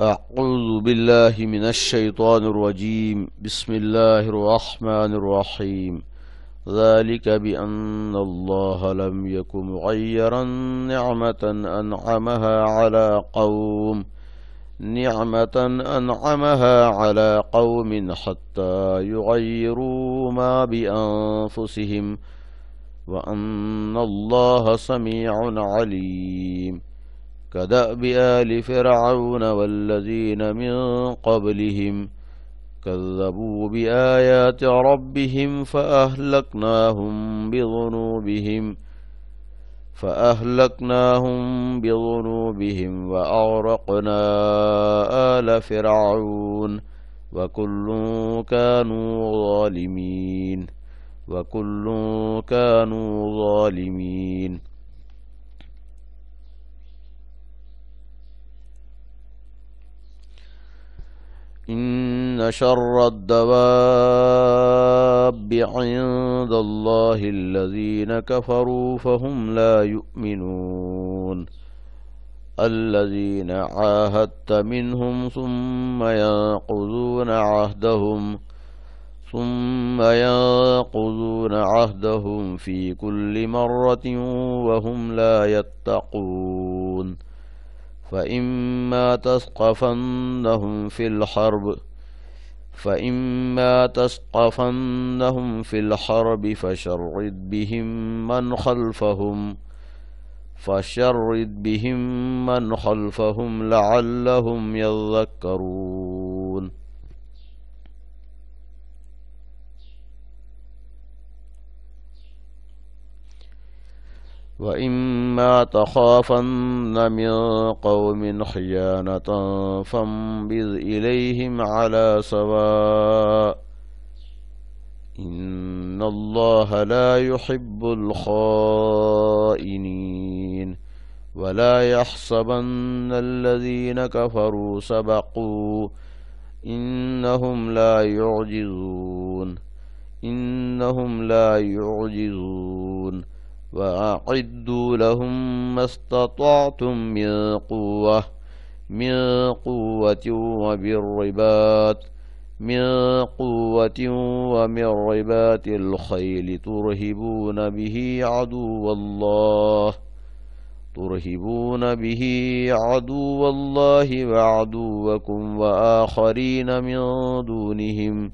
أعوذ بالله من الشيطان الرجيم بسم الله الرحمن الرحيم ذلك بأن الله لم يكن مغيرا نعمة أنعمها على قوم نعمة أنعمها على قوم حتى يغيروا ما بأنفسهم وأن الله سميع عليم كدأب آل فرعون والذين من قبلهم كذبوا بآيات ربهم فأهلكناهم بذنوبهم فأهلكناهم بظنوبهم وأغرقنا آل فرعون وكل كانوا ظالمين وكل كانوا ظالمين إن شر الدواب عند الله الذين كفروا فهم لا يؤمنون الذين عاهدت منهم ثم ينقضون عهدهم ثم ينقضون عهدهم في كل مرة وهم لا يتقون فإما تثقفنهم في الحرب فإما تثقفنهم في الحرب فشرد بهم من خلفهم فشرد بهم من خلفهم لعلهم يذكرون وإما تخافن من قوم خيانة فانبذ إليهم على سواء إن الله لا يحب الخائنين ولا يحسبن الذين كفروا سبقوا إنهم لا يعجزون إنهم لا يعجزون وأعدوا لهم ما استطعتم من قوة من قوة وبالرباط من قوة ومن رباط الخيل ترهبون به عدو الله ترهبون به عدو الله وعدوكم وآخرين من دونهم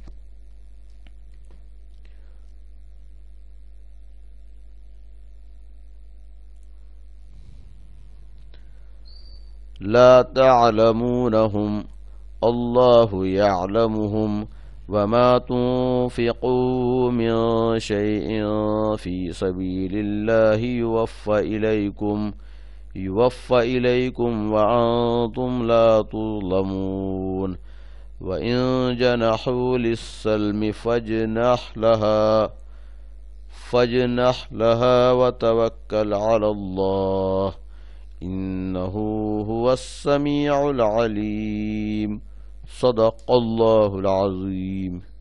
لا تعلمونهم الله يعلمهم وما تنفقوا من شيء في سبيل الله يوفى إليكم يوفى إليكم وأنتم لا تظلمون وإن جنحوا للسلم فاجنح لها فاجنح لها وتوكل على الله إنه هو السميع العليم صدق الله العظيم